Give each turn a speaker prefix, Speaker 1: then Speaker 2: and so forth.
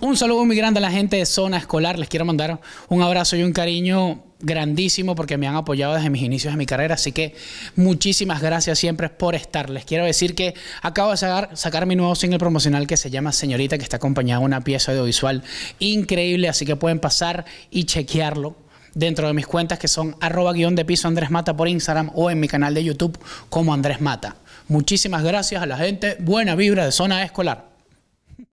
Speaker 1: Un saludo muy grande a la gente de Zona Escolar. Les quiero mandar un abrazo y un cariño grandísimo porque me han apoyado desde mis inicios de mi carrera. Así que muchísimas gracias siempre por estar. Les quiero decir que acabo de sacar, mi nuevo single promocional que se llama Señorita, que está acompañado de una pieza audiovisual increíble. Así que pueden pasar y chequearlo dentro de mis cuentas que son arroba guión de piso Andrés Mata por Instagram o en mi canal de YouTube como Andrés Mata. Muchísimas gracias a la gente. Buena vibra de Zona Escolar.